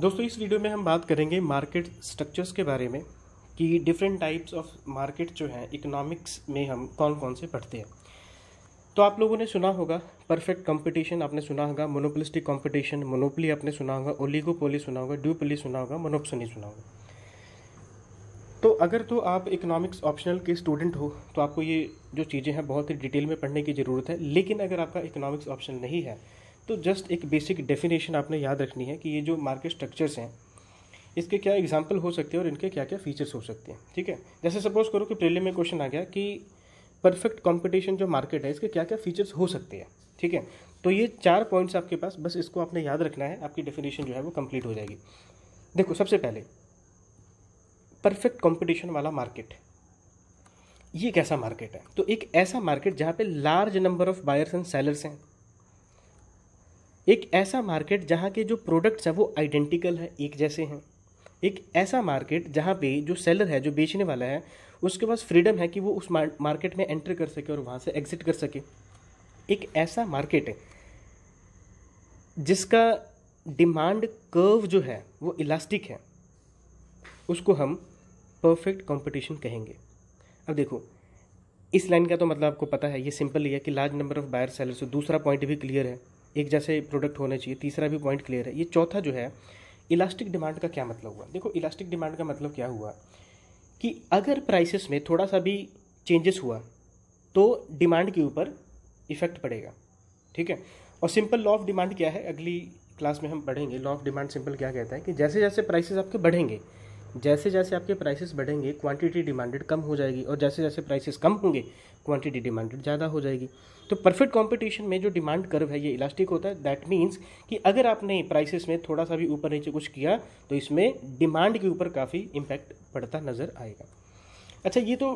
दोस्तों इस वीडियो में हम बात करेंगे मार्केट स्ट्रक्चर्स के बारे में कि डिफरेंट टाइप्स ऑफ मार्केट जो हैं इकोनॉमिक्स में हम कौन कौन से पढ़ते हैं तो आप लोगों ने सुना होगा परफेक्ट कंपटीशन आपने सुना होगा मोनोपोलिस्टिक कंपटीशन मोनोपली आपने सुना होगा ओलिगोपोली सुना होगा ड्यूपोली सुना होगा मोनोप्सनी सुना होगा तो अगर तो आप इकोनॉमिक्स ऑप्शनल के स्टूडेंट हो तो आपको ये जो चीज़ें हैं बहुत ही डिटेल में पढ़ने की ज़रूरत है लेकिन अगर आपका इकोनॉमिक्स ऑप्शन नहीं है तो जस्ट एक बेसिक डेफिनेशन आपने याद रखनी है कि ये जो मार्केट स्ट्रक्चर्स हैं इसके क्या एग्जाम्पल हो सकते हैं और इनके क्या क्या फीचर्स हो सकते हैं ठीक है जैसे सपोज करो कि प्रिलिम में क्वेश्चन आ गया कि परफेक्ट कॉम्पिटिशन जो मार्केट है इसके क्या क्या फीचर्स हो सकते हैं ठीक है तो ये चार पॉइंट्स आपके पास बस इसको आपने याद रखना है आपकी डेफिनेशन जो है वो कंप्लीट हो जाएगी देखो सबसे पहले परफेक्ट कंपटीशन वाला मार्केट ये कैसा मार्केट है तो एक ऐसा मार्केट जहाँ पे large number of buyers and sellers हैं एक ऐसा मार्केट जहाँ के जो प्रोडक्ट्स हैं वो आइडेंटिकल है एक जैसे हैं एक ऐसा मार्केट जहाँ पे जो सेलर है जो बेचने वाला है उसके पास फ्रीडम है कि वो उस मार्केट में एंटर कर सके और वहाँ से एग्जिट कर सके एक ऐसा मार्केट है जिसका डिमांड कर्व जो है वो इलास्टिक है उसको हम परफेक्ट कंपटीशन कहेंगे अब देखो इस लाइन का तो मतलब आपको पता है ये सिंपल ही है कि large number of buyer seller से दूसरा पॉइंट भी क्लियर है एक जैसे प्रोडक्ट होने चाहिए तीसरा भी पॉइंट क्लियर है ये चौथा जो है इलास्टिक डिमांड का क्या मतलब हुआ देखो इलास्टिक डिमांड का मतलब क्या हुआ कि अगर प्राइसेस में थोड़ा सा भी चेंजेस हुआ तो डिमांड के ऊपर इफेक्ट पड़ेगा ठीक है और सिंपल लॉ ऑफ डिमांड क्या है अगली क्लास में हम पढ़ेंगे लॉ ऑफ डिमांड सिंपल क्या कहता है कि जैसे जैसे प्राइसेस आपके बढ़ेंगे जैसे जैसे आपके प्राइसेस बढ़ेंगे क्वांटिटी डिमांडेड कम हो जाएगी और जैसे जैसे प्राइसेस कम होंगे क्वांटिटी डिमांडेड ज़्यादा हो जाएगी तो परफेक्ट कंपटीशन में जो डिमांड कर्व है ये इलास्टिक होता है दैट मीन्स कि अगर आपने प्राइसेस में थोड़ा सा भी ऊपर नीचे कुछ किया तो इसमें डिमांड के ऊपर काफ़ी इम्पैक्ट पड़ता नज़र आएगा अच्छा ये तो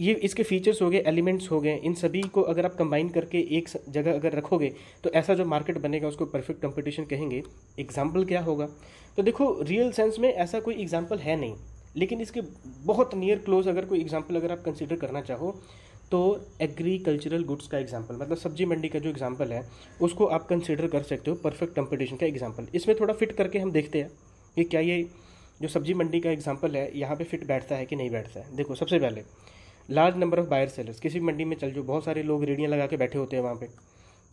ये इसके फीचर्स हो गए एलिमेंट्स हो गए इन सभी को अगर आप कंबाइन करके एक जगह अगर रखोगे तो ऐसा जो मार्केट बनेगा उसको परफेक्ट कंपटीशन कहेंगे एग्जाम्पल क्या होगा तो देखो रियल सेंस में ऐसा कोई एग्जाम्पल है नहीं लेकिन इसके बहुत नियर क्लोज अगर कोई एग्जाम्पल अगर आप कंसिडर करना चाहो तो एग्रीकल्चरल गुड्स का एग्जाम्पल मतलब सब्जी मंडी का जो एग्जाम्पल है उसको आप कंसिडर कर सकते हो परफेक्ट कंपटीशन का एग्जाम्पल इसमें थोड़ा फिट करके हम देखते हैं कि क्या ये जो सब्जी मंडी का एग्जाम्पल है यहाँ पे फिट बैठता है कि नहीं बैठता है देखो सबसे पहले large number of buyer sellers किसी भी मंडी में चल जो बहुत सारे लोग रेडियाँ लगा के बैठे होते हैं वहाँ पे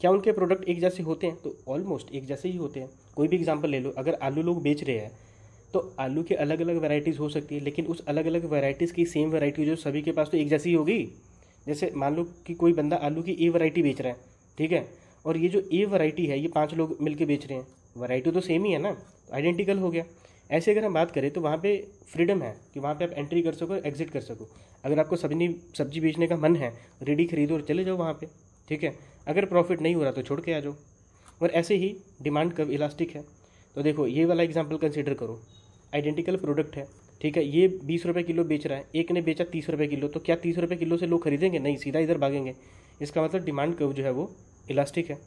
क्या उनके प्रोडक्ट एक जैसे होते हैं तो ऑलमोस्ट एक जैसे ही होते हैं कोई भी एग्जाम्पल ले लो अगर आलू लोग बेच रहे हैं तो आलू के अलग अलग वैराइटीज़ हो सकती है लेकिन उस अलग अलग वैराइटीज़ की सेम वैरायटी जो सभी के पास तो एक जैसी ही होगी जैसे मान लो कि कोई बंदा आलू की ए वैरायटी बेच रहा है ठीक है और ये जो ए वैरायटी है ये पाँच लोग मिलके बेच रहे हैं वैरायटी तो सेम ही है ना आइडेंटिकल हो गया ऐसे अगर हम बात करें तो वहाँ पे फ्रीडम है कि वहाँ पे आप एंट्री कर सको एग्जिट कर सको अगर आपको सब्जी सब्जी बेचने का मन है रेडी खरीदो और चले जाओ वहाँ पे ठीक है अगर प्रॉफिट नहीं हो रहा तो छोड़ के आ जाओ और ऐसे ही डिमांड कब इलास्टिक है तो देखो ये वाला एग्जाम्पल कंसिडर करो आइडेंटिकल प्रोडक्ट है ठीक है ये बीस रुपये किलो बेच रहा है एक ने बेचा तीस रुपये किलो तो क्या तीस रुपये किलो से लोग खरीदेंगे नहीं सीधा इधर भागेंगे इसका मतलब डिमांड कब जो है वो इलास्टिक है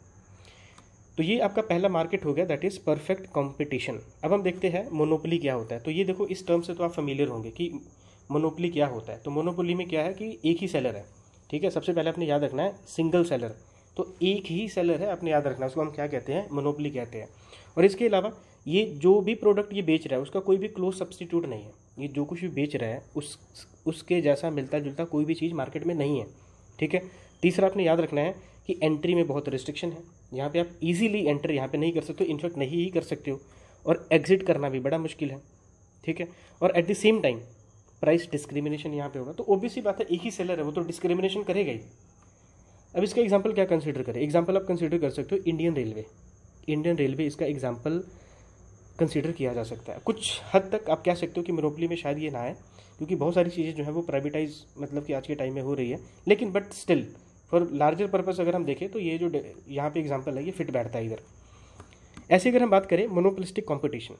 तो ये आपका पहला मार्केट हो गया दैट इज़ परफेक्ट कंपटीशन अब हम देखते हैं मोनोपली क्या होता है तो ये देखो इस टर्म से तो आप फेमिलियर होंगे कि मोनोपली क्या होता है तो मोनोपली में क्या है कि एक ही सेलर है ठीक है सबसे पहले आपने याद रखना है सिंगल सेलर तो एक ही सेलर है आपने याद रखना है उसको हम क्या कहते हैं मोनोपली कहते हैं और इसके अलावा ये जो भी प्रोडक्ट ये बेच रहा है उसका कोई भी क्लोज सब्सटीट्यूट नहीं है ये जो कुछ भी बेच रहा है उस उसके जैसा मिलता जुलता कोई भी चीज़ मार्केट में नहीं है ठीक है तीसरा आपने याद रखना है कि एंट्री में बहुत रिस्ट्रिक्शन है यहाँ पे आप इजीली एंटर यहाँ पे नहीं कर सकते हो इनफैक्ट नहीं ही कर सकते हो और एग्जिट करना भी बड़ा मुश्किल है ठीक है और at the same time price discrimination यहाँ पे होगा तो ओबीसी बात है एक ही सेलर है वो तो डिस्क्रिमिनेशन करेगा ही अब इसका एग्जाम्पल क्या कंसिडर करें एग्जाम्पल आप कंसिडर कर सकते हो इंडियन रेलवे इंडियन रेलवे इसका एग्जाम्पल कंसिडर किया जा सकता है कुछ हद तक आप कह सकते हो कि मरोपली में शायद ये ना आए क्योंकि बहुत सारी चीज़ें जो है वो प्राइवेटाइज मतलब कि आज के टाइम में हो रही है लेकिन but still for larger purpose अगर हम देखें तो ये जो यहाँ पे एग्जाम्पल है ये फिट बैठता है इधर ऐसे अगर हम बात करें मोनोपोलिस्टिक कॉम्पिटिशन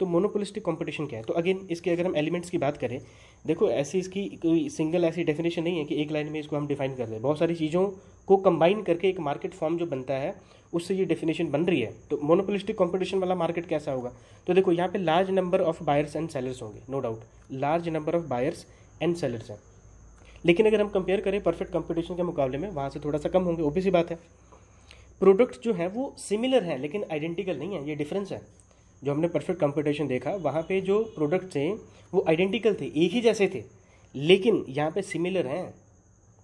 तो मोनोपोलिस्टिक कंपटीशन क्या है तो अगेन इसके अगर हम एलिमेंट्स की बात करें देखो ऐसी इसकी कोई सिंगल ऐसी डेफिनेशन नहीं है कि एक लाइन में इसको हम डिफाइन कर दें बहुत सारी चीज़ों को कंबाइन करके एक मार्केट फॉर्म जो बनता है उससे ये डेफिनेशन बन रही है तो मोनोपोलिस्टिक कंपटीशन वाला मार्केट कैसा होगा तो देखो यहाँ पे large number of buyers and sellers होंगे no doubt large number of buyers and sellers हैं लेकिन अगर हम कंपेयर करें परफेक्ट कंपटीशन के मुकाबले में वहाँ से थोड़ा सा कम होंगे वो भी सी बात है प्रोडक्ट जो है वो सिमिलर हैं लेकिन आइडेंटिकल नहीं है ये डिफरेंस है जो हमने परफेक्ट कंपटीशन देखा वहाँ पे जो प्रोडक्ट थे वो आइडेंटिकल थे एक ही जैसे थे लेकिन यहाँ पे सिमिलर हैं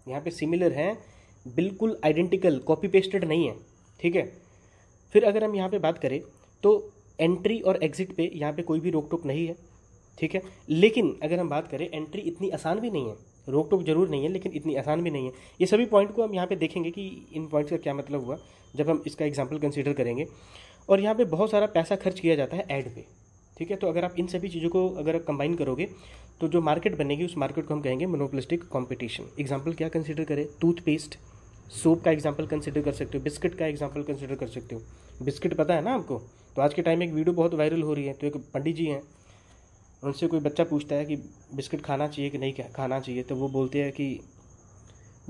यहाँ पे सिमिलर हैं बिल्कुल आइडेंटिकल कॉपी पेस्टेड नहीं है ठीक है फिर अगर हम यहाँ पे बात करें तो एंट्री और एग्ज़िट पे यहाँ पे कोई भी रोक टोक नहीं है ठीक है लेकिन अगर हम बात करें एंट्री इतनी आसान भी नहीं है रोक टोक जरूर नहीं है लेकिन इतनी आसान भी नहीं है ये सभी पॉइंट को हम यहाँ पे देखेंगे कि इन पॉइंट्स का क्या मतलब हुआ जब हम इसका एग्जाम्पल कंसिडर करेंगे और यहाँ पे बहुत सारा पैसा खर्च किया जाता है ऐड पे ठीक है तो अगर आप इन सभी चीज़ों को अगर आप कंबाइन करोगे तो जो मार्केट बनेगी उस मार्केट को हम कहेंगे मोनोप्लिस्टिक कॉम्पिटिशन एग्जाम्पल क्या कंसिडर करें टूथपेस्ट सोप का एग्जाम्पल कंसिडर कर सकते हो बिस्किट का एग्जाम्पल कंसिडर कर सकते हो बिस्किट पता है ना आपको तो आज के टाइम में एक वीडियो बहुत वायरल हो रही है तो एक पंडित जी हैं उनसे कोई बच्चा पूछता है कि बिस्किट खाना चाहिए कि नहीं खाना चाहिए तो वो बोलते हैं कि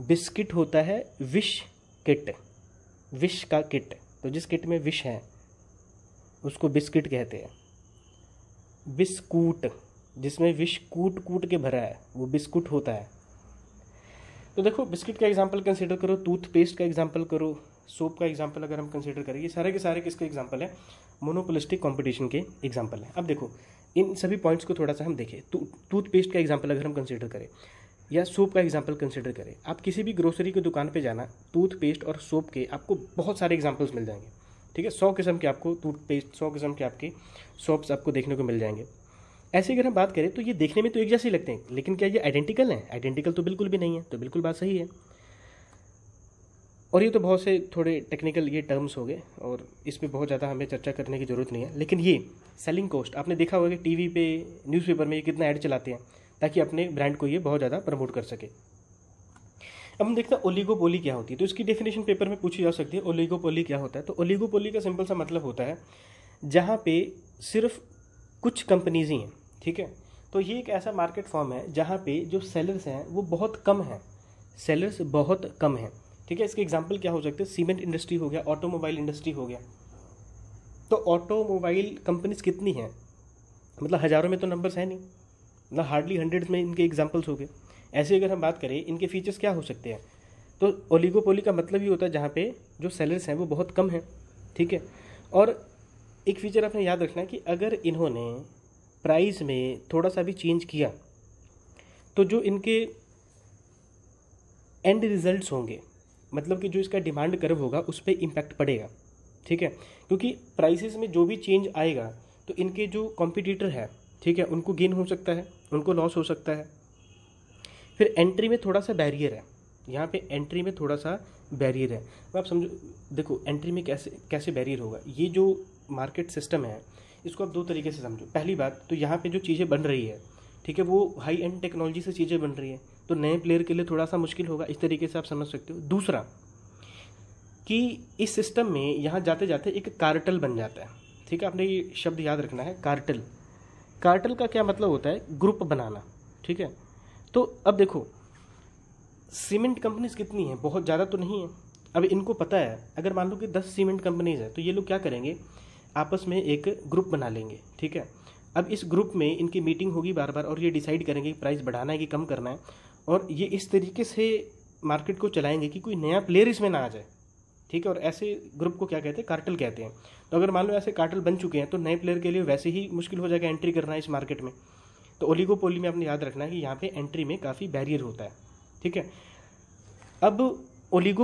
बिस्किट होता है विश किट विश का किट तो जिस किट में विश है उसको बिस्किट कहते हैं बिस्कूट जिसमें विश कूट कूट के भरा है वो बिस्कुट होता है तो देखो बिस्किट का एग्जाम्पल कंसिडर करो टूथपेस्ट का एग्जाम्पल करो सोप का एग्जाम्पल अगर हम कंसिडर करेंगे सारे के सारे किसके एग्जाम्पल है मोनोपोलिस्टिक कंपटीशन के एग्जाम्पल हैं अब देखो इन सभी पॉइंट्स को थोड़ा सा हम देखें टूथपेस्ट तो का एग्जाम्पल अगर हम कंसिडर करें या सोप का एग्जाम्पल कंसिडर करें आप किसी भी ग्रोसरी की दुकान पर जाना टूथपेस्ट और सोप के आपको बहुत सारे एग्जाम्पल्स मिल जाएंगे ठीक है सौ किस्म के आपको टूथपेस्ट सौ किस्म के आपके सोप्स आपको देखने को मिल जाएंगे ऐसे अगर हम बात करें तो ये देखने में तो एक जैसे ही लगते हैं लेकिन क्या ये आइडेंटिकल हैं आइडेंटिकल तो बिल्कुल भी नहीं है तो बिल्कुल बात सही है और ये तो बहुत से थोड़े टेक्निकल ये टर्म्स हो गए और इस पर बहुत ज़्यादा हमें चर्चा करने की ज़रूरत नहीं है लेकिन ये सेलिंग कॉस्ट आपने देखा होगा कि टीवी पे न्यूज़पेपर में ये कितना ऐड चलाते हैं ताकि अपने ब्रांड को ये बहुत ज़्यादा प्रमोट कर सके अब हम देखते हैं ओलिगोपोली क्या होती है तो इसकी डेफिनेशन पेपर में पूछी जा सकती है ओलिगोपोली क्या होता है तो ओलिगोपोली का सिंपल सा मतलब होता है जहाँ पे सिर्फ कुछ कंपनीज ही हैं ठीक है तो ये एक ऐसा मार्केट फॉर्म है जहाँ पे जो सेलर्स हैं वो बहुत कम हैं सेलर्स बहुत कम हैं ठीक है इसके एग्जाम्पल क्या हो सकते हैं सीमेंट इंडस्ट्री हो गया ऑटोमोबाइल इंडस्ट्री हो गया तो ऑटोमोबाइल कंपनीज कितनी हैं मतलब हज़ारों में तो नंबर्स हैं नहीं ना हार्डली हंड्रेड में इनके एग्जाम्पल्स हो गए ऐसे अगर हम बात करें इनके फीचर्स क्या हो सकते हैं तो ओलिगोपोली का मतलब ये होता है जहाँ पे जो सेलर्स हैं वो बहुत कम हैं ठीक है और एक फीचर आपने याद रखना है कि अगर इन्होंने प्राइस में थोड़ा सा भी चेंज किया तो जो इनके एंड रिजल्ट्स होंगे मतलब कि जो इसका डिमांड कर्व होगा उस पर इम्पैक्ट पड़ेगा ठीक है क्योंकि प्राइसेस में जो भी चेंज आएगा तो इनके जो कॉम्पिटिटर है ठीक है उनको गेन हो सकता है उनको लॉस हो सकता है फिर एंट्री में थोड़ा सा बैरियर है यहाँ पे एंट्री में थोड़ा सा बैरियर है तो आप समझो देखो एंट्री में कैसे कैसे बैरियर होगा ये जो मार्केट सिस्टम है इसको आप दो तरीके से समझो पहली बात तो यहाँ पे जो चीज़ें बन रही है ठीक है वो हाई एंड टेक्नोलॉजी से चीज़ें बन रही है तो नए प्लेयर के लिए थोड़ा सा मुश्किल होगा इस तरीके से आप समझ सकते हो दूसरा कि इस सिस्टम में यहाँ जाते जाते एक कार्टल बन जाता है ठीक है आपने ये शब्द याद रखना है कार्टल कार्टल का क्या मतलब होता है ग्रुप बनाना ठीक है तो अब देखो सीमेंट कंपनीज कितनी हैं बहुत ज़्यादा तो नहीं है अब इनको पता है अगर मान लो कि दस सीमेंट कंपनीज हैं तो ये लोग क्या करेंगे आपस में एक ग्रुप बना लेंगे ठीक है अब इस ग्रुप में इनकी मीटिंग होगी बार बार और ये डिसाइड करेंगे कि प्राइस बढ़ाना है कि कम करना है और ये इस तरीके से मार्केट को चलाएंगे कि कोई नया प्लेयर इसमें ना आ जाए ठीक है और ऐसे ग्रुप को क्या कहते हैं कार्टल कहते हैं तो अगर मान लो ऐसे कार्टल बन चुके हैं तो नए प्लेयर के लिए वैसे ही मुश्किल हो जाएगा एंट्री करना इस मार्केट में तो पोली में आपने याद रखना है कि यहाँ पे एंट्री में काफ़ी बैरियर होता है ठीक है अब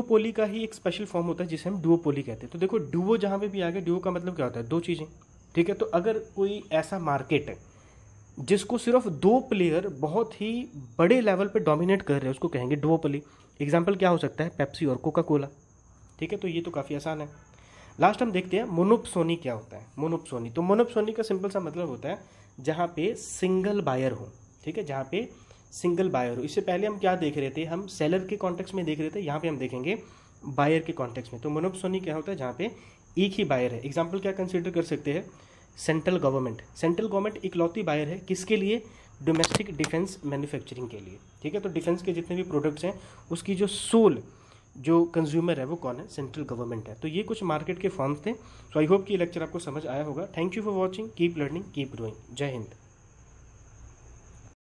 पोली का ही एक स्पेशल फॉर्म होता है जिसे हम डुओपोली कहते हैं तो देखो डुओ जहाँ पे भी आ गया डुओ का मतलब क्या होता है दो चीज़ें ठीक है तो अगर कोई ऐसा मार्केट है जिसको सिर्फ दो प्लेयर बहुत ही बड़े लेवल पे डोमिनेट कर रहे हैं उसको कहेंगे डुओपली एग्जाम्पल क्या हो सकता है पेप्सी और कोका कोला ठीक है तो ये तो काफ़ी आसान है लास्ट हम देखते हैं मोनोपसोनी क्या होता है मोनोपसोनी तो मोनोपसोनी का सिंपल सा मतलब होता है जहाँ पे सिंगल बायर हो ठीक है जहाँ पे सिंगल बायर हो इससे पहले हम क्या देख रहे थे हम सेलर के कॉन्टेक्स में देख रहे थे यहाँ पे हम देखेंगे बायर के कॉन्टेक्स में तो मोनोपसोनी क्या होता है जहाँ पे एक ही बायर है एग्जाम्पल क्या कंसिडर कर सकते हैं सेंट्रल गवर्नमेंट सेंट्रल गवर्नमेंट इकलौती बायर है किसके लिए डोमेस्टिक डिफेंस मैन्युफैक्चरिंग के लिए ठीक है तो डिफेंस के जितने भी प्रोडक्ट्स हैं उसकी जो सोल जो कंज्यूमर है वो कौन है सेंट्रल गवर्नमेंट है तो ये कुछ मार्केट के फॉर्म्स थे सो आई होप कि ये लेक्चर आपको समझ आया होगा thank you for watching keep learning keep growing जय हिंद